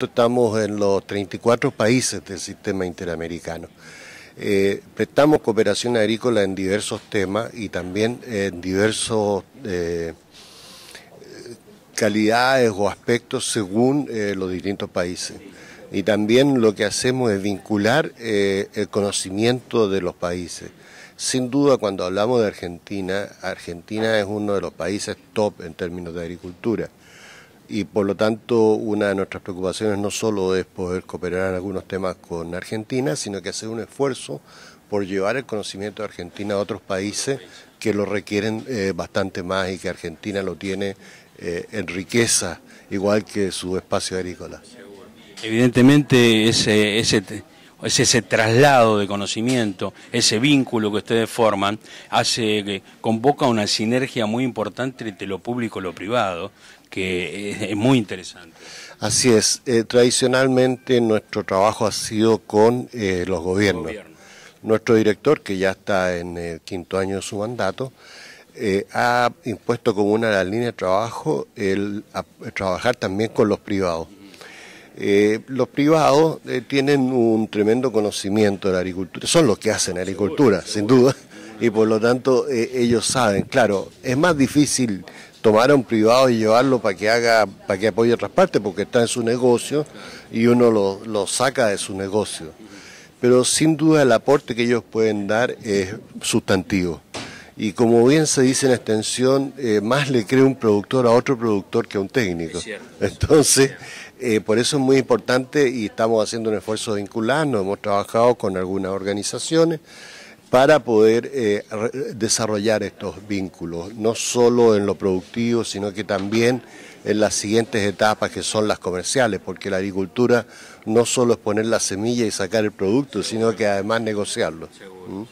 Estamos en los 34 países del sistema interamericano. Eh, prestamos cooperación agrícola en diversos temas y también en diversas eh, calidades o aspectos según eh, los distintos países. Y también lo que hacemos es vincular el conocimiento de los países. Sin duda, cuando hablamos de Argentina, Argentina es uno de los países top en términos de agricultura y por lo tanto una de nuestras preocupaciones no solo es poder cooperar en algunos temas con Argentina, sino que hacer un esfuerzo por llevar el conocimiento de Argentina a otros países que lo requieren eh, bastante más y que Argentina lo tiene eh, en riqueza, igual que su espacio agrícola. Evidentemente ese, ese traslado de conocimiento, ese vínculo que ustedes forman, hace que convoca una sinergia muy importante entre lo público y lo privado, que es muy interesante. Así es, eh, tradicionalmente nuestro trabajo ha sido con eh, los gobiernos. Nuestro director, que ya está en el quinto año de su mandato, eh, ha impuesto como una de las líneas de trabajo el trabajar también con los privados. los privados tienen un tremendo conocimiento de la agricultura, son los que hacen agricultura, sin duda, y por lo tanto ellos saben, claro, es más difícil tomar a un privado y llevarlo para que haga, para que apoye a otras partes, porque está en su negocio y uno lo, saca de su negocio. Pero sin duda el aporte que ellos pueden dar es sustantivo. Y como bien se dice en extensión, eh, más le cree un productor a otro productor que a un técnico. Entonces, eh, por eso es muy importante y estamos haciendo un esfuerzo de vincularnos, hemos trabajado con algunas organizaciones para poder eh, desarrollar estos vínculos, no solo en lo productivo, sino que también en las siguientes etapas que son las comerciales, porque la agricultura no solo es poner la semilla y sacar el producto, sino que además negociarlo. ¿Mm?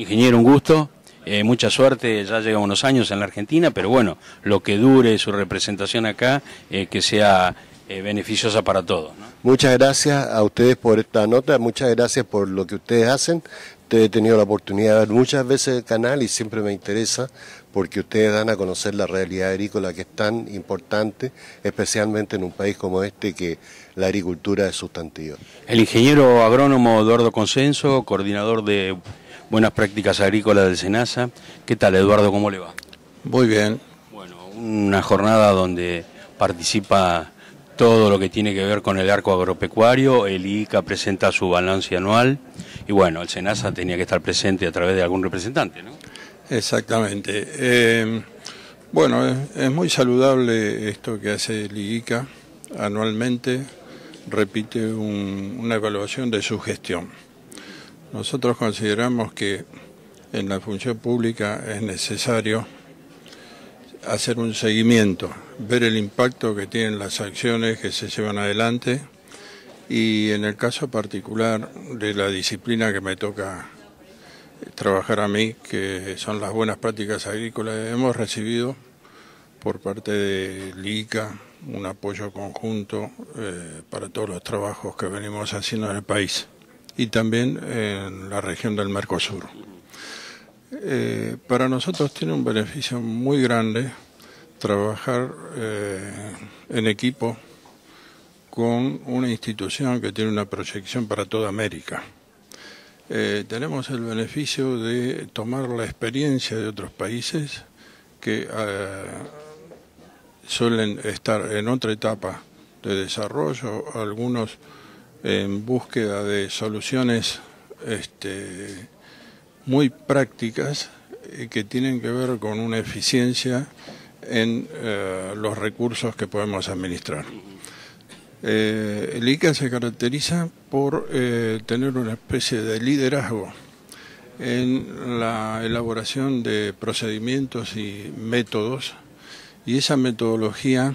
Ingeniero, un gusto. Eh, mucha suerte, ya lleva unos años en la Argentina, pero bueno, lo que dure su representación acá, eh, que sea eh, beneficiosa para todos. Muchas gracias a ustedes por esta nota, muchas gracias por lo que ustedes hacen. He tenido la oportunidad de ver muchas veces el canal y siempre me interesa porque ustedes dan a conocer la realidad agrícola que es tan importante, especialmente en un país como este que la agricultura es sustantiva. El ingeniero agrónomo Eduardo Consenso, coordinador de Buenas Prácticas Agrícolas del SENASA. ¿Qué tal, Eduardo? ¿Cómo le va? Muy bien. Bueno, una jornada donde participa todo lo que tiene que ver con el arco agropecuario, el ICA presenta su balance anual y bueno, el SENASA tenía que estar presente a través de algún representante, ¿no? Exactamente. Eh, bueno, es, muy saludable esto que hace el ICA anualmente, repite una evaluación de su gestión. Nosotros consideramos que en la función pública es necesario hacer un seguimiento, ver el impacto que tienen las acciones que se llevan adelante y en el caso particular de la disciplina que me toca eh, trabajar a mí, que son las buenas prácticas agrícolas, hemos recibido por parte de LICA un apoyo conjunto eh, para todos los trabajos que venimos haciendo en el país y también en la región del Mercosur. Eh, para nosotros tiene un beneficio muy grande trabajar eh, en equipo con una institución que tiene una proyección para toda América. Eh, tenemos el beneficio de tomar la experiencia de otros países que suelen estar en otra etapa de desarrollo, algunos en búsqueda de soluciones este, muy prácticas eh, que tienen que ver con una eficiencia en eh, los recursos que podemos administrar. Eh, el ICA se caracteriza por tener una especie de liderazgo en la elaboración de procedimientos y métodos y esa metodología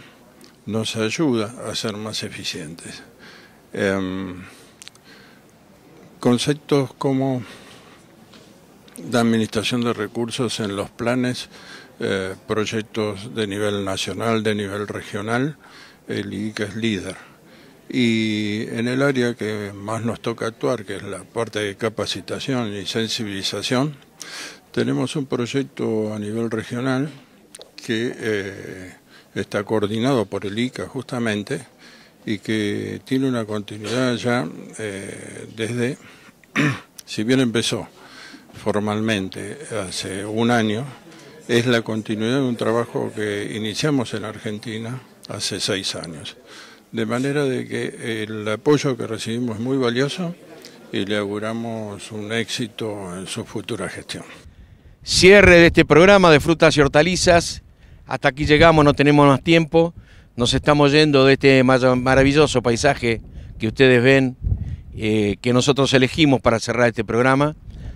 nos ayuda a ser más eficientes. Em, conceptos como de administración de recursos en los planes, eh, proyectos de nivel nacional, de nivel regional, el ICA es líder. Y en el área que más nos toca actuar, que es la parte de capacitación y sensibilización, tenemos un proyecto a nivel regional que eh, está coordinado por el ICA justamente y que tiene una continuidad ya eh, desde, si bien empezó formalmente hace un año es la continuidad de un trabajo que iniciamos en Argentina hace seis años. De manera de que el apoyo que recibimos es muy valioso y le auguramos un éxito en su futura gestión. Cierre de este programa de frutas y hortalizas. Hasta aquí llegamos, no tenemos más tiempo. Nos estamos yendo de este maravilloso paisaje que ustedes ven, eh, que nosotros elegimos para cerrar este programa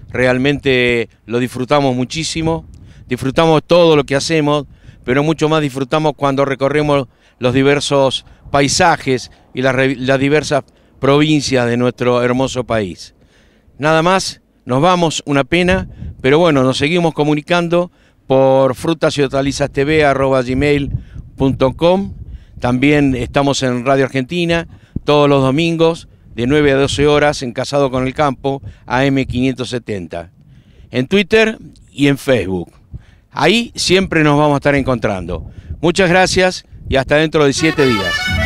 realmente lo disfrutamos muchísimo, disfrutamos todo lo que hacemos, pero mucho más disfrutamos cuando recorremos los diversos paisajes y las, diversas provincias de nuestro hermoso país. Nada más, nos vamos, una pena, pero bueno, nos seguimos comunicando por gmail.com También estamos en Radio Argentina todos los domingos de 9 a 12 horas en Casado con el Campo, AM570. En Twitter y en Facebook. Ahí siempre nos vamos a estar encontrando. Muchas gracias y hasta dentro de 7 días.